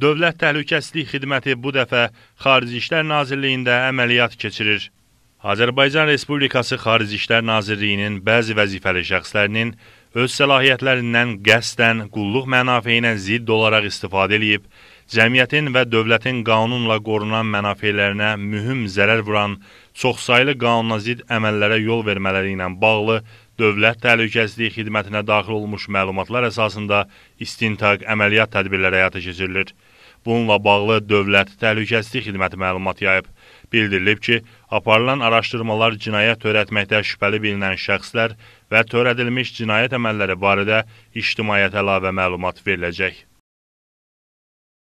Dövlət Təhlükəsizlik Xidməti bu dəfə Xarici İşlər Nazirliyində əməliyyat keçirir. Azərbaycan Respublikası Xarici İşlər Nazirliyinin bəzi vəzifəli şəxslərinin öz səlahiyyətlərindən qəsdən qulluq mənafeyinə zidd olaraq istifadə edib, cəmiyyətin və dövlətin qanunla qorunan mənafeylərinə mühüm zərər vuran çoxsaylı qanuna zidd əməllərə yol vermələri ilə bağlı Dövlət Təhlükəsizlik Xidmətinə daxil olmuş məlumatlar əsasında istintaq əməliyyat tədbirləri həyata keçirilir. Bununla bağlı Dövlət Təhlükəsizlik Xidməti məlumat yayıb. Bildirilib ki, aparılan araşdırmalar cinayət törətməkdə şübhəli bilinən şəxslər və törədilmiş cinayət əməlləri barədə ictimaiyyətə əlavə məlumat veriləcək.